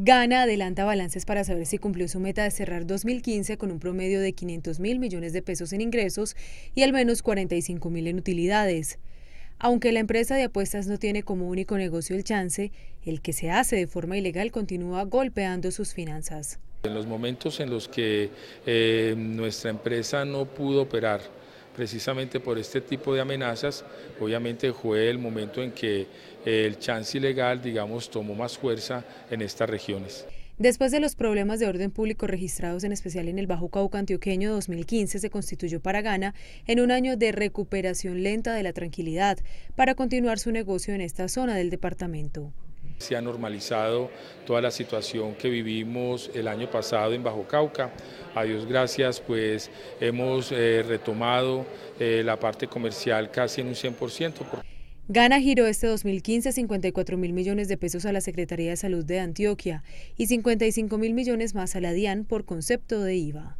Gana adelanta balances para saber si cumplió su meta de cerrar 2015 con un promedio de 500 mil millones de pesos en ingresos y al menos 45 mil en utilidades. Aunque la empresa de apuestas no tiene como único negocio el chance, el que se hace de forma ilegal continúa golpeando sus finanzas. En los momentos en los que eh, nuestra empresa no pudo operar, precisamente por este tipo de amenazas, obviamente fue el momento en que el chance ilegal, digamos, tomó más fuerza en estas regiones. Después de los problemas de orden público registrados en especial en el Bajo Cauca antioqueño 2015, se constituyó Paragana en un año de recuperación lenta de la tranquilidad para continuar su negocio en esta zona del departamento. Se ha normalizado toda la situación que vivimos el año pasado en Bajo Cauca. A Dios gracias, pues hemos eh, retomado eh, la parte comercial casi en un 100%. Gana giró este 2015 54 mil millones de pesos a la Secretaría de Salud de Antioquia y 55 mil millones más a la DIAN por concepto de IVA.